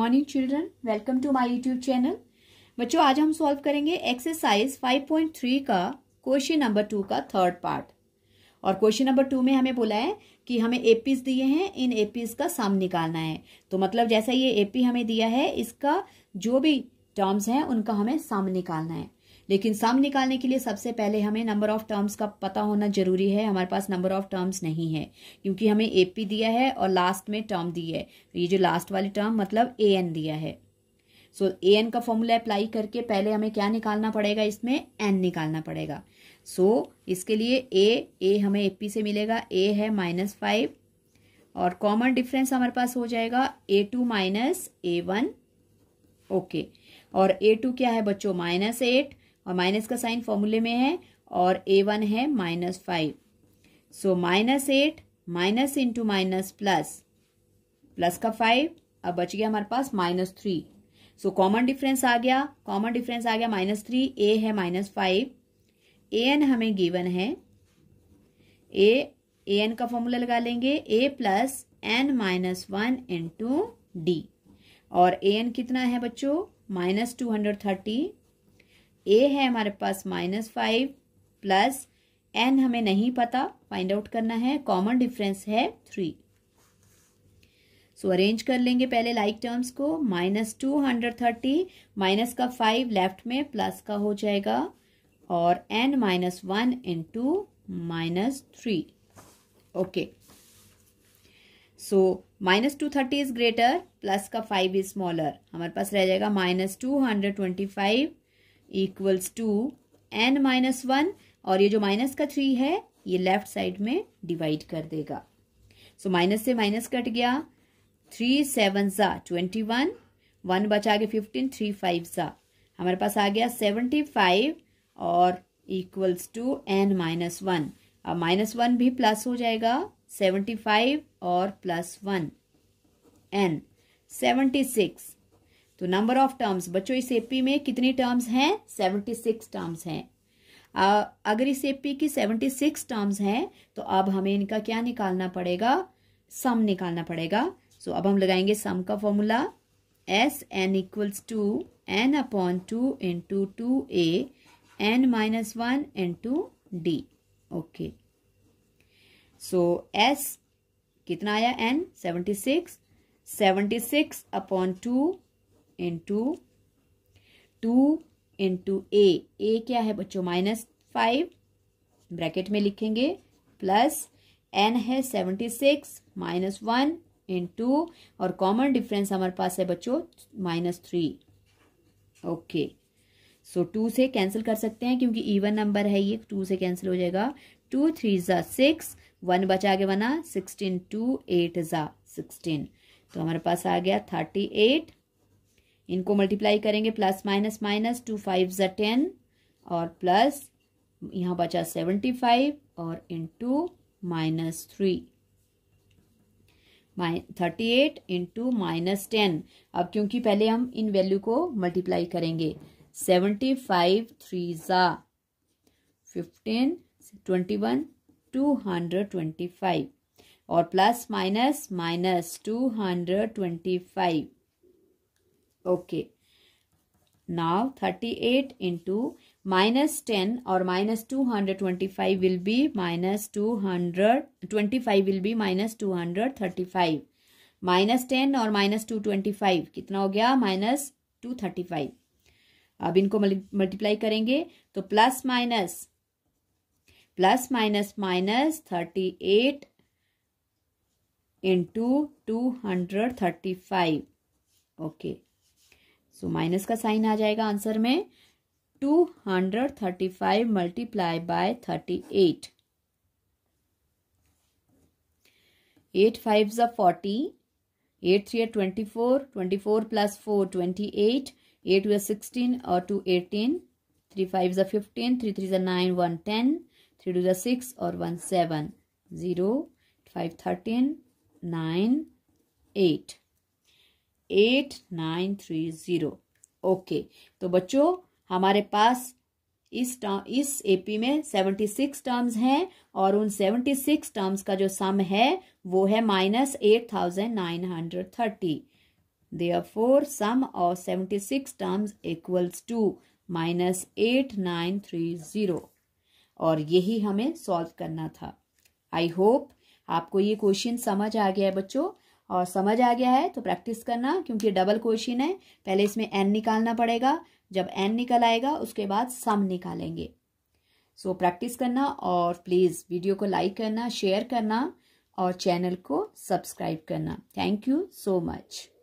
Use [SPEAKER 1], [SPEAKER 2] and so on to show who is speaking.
[SPEAKER 1] Morning children welcome to my YouTube channel बच्चों आज हम सॉल्व करेंगे एक्सरसाइज 5.3 का क्वेश्चन नंबर टू का थर्ड पार्ट और क्वेश्चन नंबर टू में हमें बोला है कि हमें एपीज दिए हैं इन एपीज का सम निकालना है तो मतलब जैसा ये एपी हमें दिया है इसका जो भी टर्म्स हैं उनका हमें सम निकालना है लेकिन सम निकालने के लिए सबसे पहले हमें नंबर ऑफ टर्म्स का पता होना जरूरी है हमारे पास नंबर ऑफ टर्म्स नहीं है क्योंकि हमें एपी दिया है और लास्ट में टर्म दी है तो ये जो लास्ट वाली टर्म मतलब ए एन दिया है सो ए एन का फॉर्मूला अप्लाई करके पहले हमें क्या निकालना पड़ेगा इसमें एन निकालना पड़ेगा सो so, इसके लिए ए ए हमें एपी से मिलेगा ए है माइनस फाइव और कॉमन डिफरेंस हमारे पास हो जाएगा A two minus A one okay और ए टू क्या है बच्चों माइनस एट और माइनस का साइन फॉर्मूले में है और ए वन है minus five so minus eight minus into minus plus plus का फाइव अब बच गया हमारे पास minus three so common difference आ गया कॉमन डिफरेंस आ गया माइनस थ्री ए है माइनस फाइव ए एन हमें गिवन है ए ए एन का फॉर्मूला लगा लेंगे A plus N minus one into D और ए एन कितना है बच्चों minus two hundred thirty A है हमारे पास माइनस फाइव प्लस एन हमें नहीं पता फाइंड आउट करना है कॉमन डिफरेंस है थ्री सो अरेंज कर लेंगे पहले लाइक like टर्म्स को minus two hundred thirty minus का फाइव लेफ्ट में प्लस का हो जाएगा और N minus one into minus three okay so minus two thirty is greater plus का फाइव इज स्मॉलर हमारे पास रह जाएगा minus two hundred twenty five equals to N minus one और ये जो माइनस का थ्री है ये लेफ्ट साइड में डिवाइड कर देगा सो माइनस से माइनस कट गया थ्री सेवन सा ट्वेंटी वन वन बचा के फिफ्टीन थ्री फाइव सा हमारे पास आ गया सेवेंटी फाइव और equals to N minus one अब माइनस वन भी प्लस हो जाएगा सेवेंटी फाइव और plus one N seventy six तो नंबर ऑफ टर्म्स बच्चों इस एपी में कितनी टर्म्स हैं सेवेंटी सिक्स टर्म्स हैं अगर इस एपी की सेवेंटी सिक्स टर्म्स हैं तो अब हमें इनका क्या निकालना पड़ेगा सम निकालना पड़ेगा सो so, अब हम लगाएंगे सम का formula S N equals to N upon two into A N minus one two D okay so S कितना आया N seventy six seventy six upon two into two into A A क्या है बच्चों minus five bracket में लिखेंगे plus N है seventy six minus one into और common difference हमारे पास है बच्चों minus three okay so two से कैंसिल कर सकते हैं क्योंकि इवन नंबर है ये टू से कैंसिल हो जाएगा टू थ्री ज़ा सिक्स वन बचा के बना सिक्सटीन टू एट ज़ा सिक्सटीन तो हमारे पास आ गया थर्टी एट इनको मल्टीप्लाई करेंगे plus minus minus two five ज़ टेन और प्लस यहाँ बचा सेवेंटी फाइव और into minus three thirty eight into minus ten अब क्योंकि पहले हम इन वैल्यू को मल्टीप्लाई करेंगे सेवेंटी फाइव थ्री ज़ा fifteen twenty one two hundred twenty five और plus minus minus two hundred twenty five Okay. Now 38 into minus 10 or minus 225 will be minus 225 will be minus 235. Minus ten और minus two twenty five कितना हो गया minus two thirty five अब इनको multiply करेंगे तो plus minus plus minus minus thirty eight into two hundred thirty five okay so so, minus का sign आ जाएगा आंसर में two hundred thirty five multiply by thirty eight eight five ज़ा forty eight three twenty four twenty four plus four twenty eight eight two sixteen और two eighteen three five ज़ा fifteen three three ज़ा nine one ten three two ज़ा six और one seven zero five thirteen nine eight eight nine three zero okay तो बच्चों हमारे पास इस इस एपी में सेवेंटी सिक्स टर्म्स हैं और उन सेवेंटी सिक्स टर्म्स का जो सम है वो है minus eight thousand nine hundred thirty or four sum of seventy six terms equals to minus eight nine three zero और यही हमें सॉल्व करना था आई होप आपको ये क्वेश्चन समझ आ गया है बच्चों और समझ आ गया है तो प्रैक्टिस करना क्योंकि डबल क्वेश्चन है पहले इसमें एन निकालना पड़ेगा जब एन निकल आएगा उसके बाद सम निकालेंगे सो so, प्रैक्टिस करना और प्लीज़ वीडियो को लाइक करना शेयर करना और चैनल को सब्सक्राइब करना थैंक यू सो मच